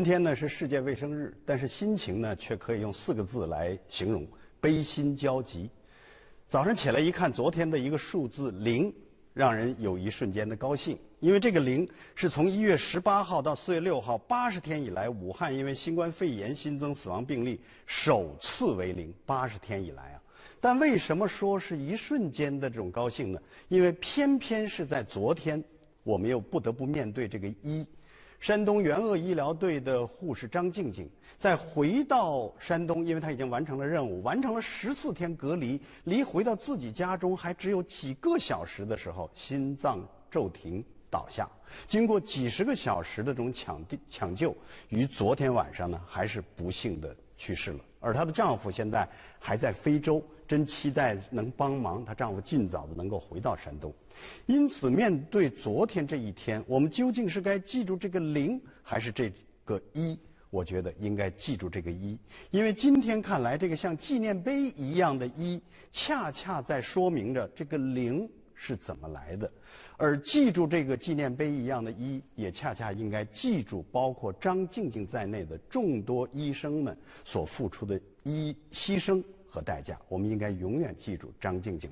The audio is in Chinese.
今天呢是世界卫生日，但是心情呢却可以用四个字来形容：悲心交集。早上起来一看，昨天的一个数字零，让人有一瞬间的高兴，因为这个零是从一月十八号到四月六号八十天以来，武汉因为新冠肺炎新增死亡病例首次为零。八十天以来啊，但为什么说是一瞬间的这种高兴呢？因为偏偏是在昨天，我们又不得不面对这个一。山东援鄂医疗队的护士张静静，在回到山东，因为她已经完成了任务，完成了十四天隔离，离回到自己家中还只有几个小时的时候，心脏骤停倒下。经过几十个小时的这种抢救，于昨天晚上呢，还是不幸的。去世了，而她的丈夫现在还在非洲，真期待能帮忙。她丈夫尽早的能够回到山东，因此面对昨天这一天，我们究竟是该记住这个零，还是这个一？我觉得应该记住这个一，因为今天看来，这个像纪念碑一样的一，恰恰在说明着这个零。是怎么来的？而记住这个纪念碑一样的医，也恰恰应该记住包括张静静在内的众多医生们所付出的医牺牲和代价。我们应该永远记住张静静。